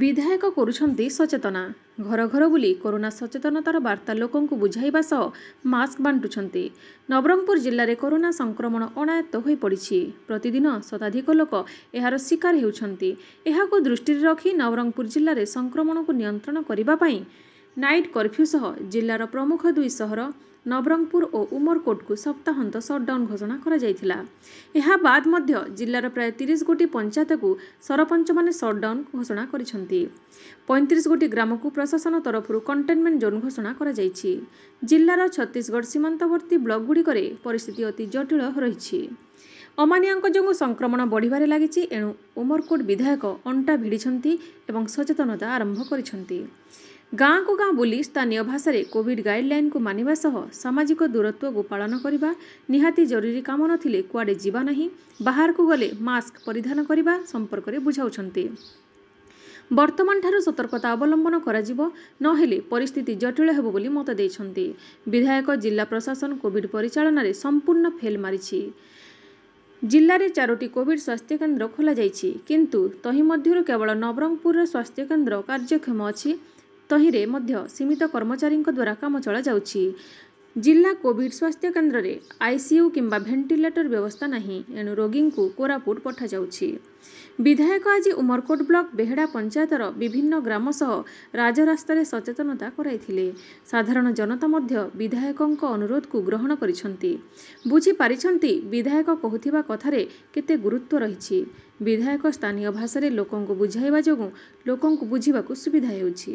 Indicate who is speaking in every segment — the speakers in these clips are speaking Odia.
Speaker 1: ବିଧାୟକ କରୁଛନ୍ତି ସଚେତନା ଘର ଘର ବୁଲି କରୋନା ସଚେତନତାର ବାର୍ତ୍ତା ଲୋକଙ୍କୁ ବୁଝାଇବା ସହ ମାସ୍କ ବାଣ୍ଟୁଛନ୍ତି ନବରଙ୍ଗପୁର ଜିଲ୍ଲାରେ କରୋନା ସଂକ୍ରମଣ ଅଣାୟତ୍ତ ହୋଇପଡ଼ିଛି ପ୍ରତିଦିନ ଶତାଧିକ ଲୋକ ଏହାର ଶିକାର ହେଉଛନ୍ତି ଏହାକୁ ଦୃଷ୍ଟିରେ ରଖି ନବରଙ୍ଗପୁର ଜିଲ୍ଲାରେ ସଂକ୍ରମଣକୁ ନିୟନ୍ତ୍ରଣ କରିବା ପାଇଁ ନାଇଟ୍ କର୍ଫ୍ୟୁ ସହ ଜିଲ୍ଲାର ପ୍ରମୁଖ ଦୁଇ ସହର ନବରଙ୍ଗପୁର ଓ ଉମରକୋଟକୁ ସପ୍ତାହନ୍ତ ସଟ୍ଡାଉନ୍ ଘୋଷଣା କରାଯାଇଥିଲା। ଏହା ବାଦ୍ ମଧ୍ୟ ଜିଲ୍ଲାର ପ୍ରାୟ ତିରିଶ ଗୋଟି ପଞ୍ଚାୟତକୁ ସରପଞ୍ଚମାନେ ସଟ୍ଡାଉନ୍ ଘୋଷଣା କରିଛନ୍ତି। ପଇଁତିରିଶ ଗୋଟି ଗ୍ରାମକୁ ପ୍ରଶାସନ ତରଫରୁ କଣ୍ଟେନମେଣ୍ଟ ଜୋନ୍ ଘୋଷଣା କରାଯାଇଛି। ଜିଲ୍ଲାର ଛତିଶଗଡ଼ ସୀମାନ୍ତବର୍ତ୍ତୀ ବ୍ଲକଗୁଡ଼ିକରେ ପରିସ୍ଥିତି ଅତି ଜଟିଳ ରହିଛି। ଅମାନିଆଙ୍କ ଯୋଗୁଁ ସଂକ୍ରମଣ ବଢ଼ିବାରେ ଲାଗିଛି ଏଣୁ ଉମରକୋଟ ବିଧାୟକ ଅଣ୍ଟା ଭିଡ଼ିଛନ୍ତି ଏବଂ ସଚେତନତା ଆରମ୍ଭ କରିଛନ୍ତି ଗାଁକୁ ଗାଁ ବୁଲି ସ୍ଥାନୀୟ ଭାଷାରେ କୋଭିଡ୍ ଗାଇଡ୍ଲାଇନ୍କୁ ମାନିବା ସହ ସାମାଜିକ ଦୂରତ୍ୱକୁ ପାଳନ କରିବା ନିହାତି ଜରୁରୀ କାମ ନଥିଲେ କୁଆଡ଼େ ଯିବା ନାହିଁ ବାହାରକୁ ଗଲେ ମାସ୍କ ପରିଧାନ କରିବା ସମ୍ପର୍କରେ ବୁଝାଉଛନ୍ତି ବର୍ତ୍ତମାନଠାରୁ ସତର୍କତା ଅବଲମ୍ବନ କରାଯିବ ନହେଲେ ପରିସ୍ଥିତି ଜଟିଳ ହେବ ବୋଲି ମତ ଦେଇଛନ୍ତି ବିଧାୟକ ଜିଲ୍ଲା ପ୍ରଶାସନ କୋଭିଡ୍ ପରିଚାଳନାରେ ସମ୍ପୂର୍ଣ୍ଣ ଫେଲ୍ ମାରିଛି ଜିଲ୍ଲାରେ ଚାରୋଟି କୋଭିଡ୍ ସ୍ୱାସ୍ଥ୍ୟକେନ୍ଦ୍ର ଖୋଲାଯାଇଛି। କିନ୍ତୁ ତହିଁ ମଧ୍ୟରୁ କେବଳ ନବରଙ୍ଗପୁରର ସ୍ୱାସ୍ଥ୍ୟକେନ୍ଦ୍ର କାର୍ଯ୍ୟକ୍ଷମ ଅଛି। ତହିଁରେ ମଧ୍ୟ ସୀମିତ କର୍ମଚାରୀଙ୍କ ଦ୍ୱାରା କାମ ଚଳାଯାଉଛି। ଜିଲ୍ଲା କୋଭିଡ଼ ସ୍ୱାସ୍ଥ୍ୟ କେନ୍ଦ୍ରରେ ଆଇସିୟୁ କିମ୍ବା ଭେଣ୍ଟିଲେଟର ବ୍ୟବସ୍ଥା ନାହିଁ ଏଣୁ ରୋଗୀଙ୍କୁ କୋରାପୁଟ ପଠାଯାଉଛି ବିଧାୟକ ଆଜି ଉମରକୋଟ ବ୍ଲକ ବେହେଡ଼ା ପଞ୍ଚାୟତର ବିଭିନ୍ନ ଗ୍ରାମ ସହ ରାଜରାସ୍ତାରେ ସଚେତନତା କରାଇଥିଲେ ସାଧାରଣ ଜନତା ମଧ୍ୟ ବିଧାୟକଙ୍କ ଅନୁରୋଧକୁ ଗ୍ରହଣ କରିଛନ୍ତି ବୁଝିପାରିଛନ୍ତି ବିଧାୟକ କହୁଥିବା କଥାରେ କେତେ ଗୁରୁତ୍ୱ ରହିଛି ବିଧାୟକ ସ୍ଥାନୀୟ ଭାଷାରେ ଲୋକଙ୍କୁ ବୁଝାଇବା ଯୋଗୁଁ ଲୋକଙ୍କୁ ବୁଝିବାକୁ ସୁବିଧା ହେଉଛି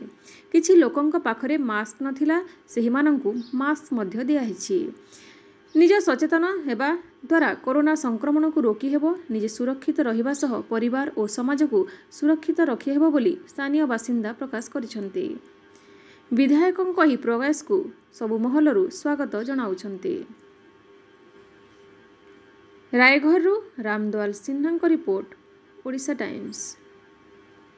Speaker 1: କିଛି ଲୋକଙ୍କ ପାଖରେ ମାସ୍କ ନଥିଲା ସେହିମାନଙ୍କୁ ମାସ୍କ ମଧ୍ୟ ମଧ୍ୟ ଦିଆହେଇଛି ନିଜ ସଚେତନ ହେବା ଦ୍ୱାରା କରୋନା ସଂକ୍ରମଣକୁ ରୋକି ହେବ ନିଜେ ସୁରକ୍ଷିତ ରହିବା ସହ ପରିବାର ଓ ସମାଜକୁ ସୁରକ୍ଷିତ ରଖିହେବ ବୋଲି ସ୍ଥାନୀୟ ବାସିନ୍ଦା ପ୍ରକାଶ କରିଛନ୍ତି ବିଧାୟକଙ୍କ ଏହି ପ୍ରୟାସକୁ ସବୁ ମହଲରୁ ସ୍ୱାଗତ ଜଣାଉଛନ୍ତି ରାୟଗଡ଼ରୁ ରାମଦୱାଲ ସିହ୍ନାଙ୍କ ରିପୋର୍ଟ ଓଡ଼ିଶା ଟାଇମ୍ସ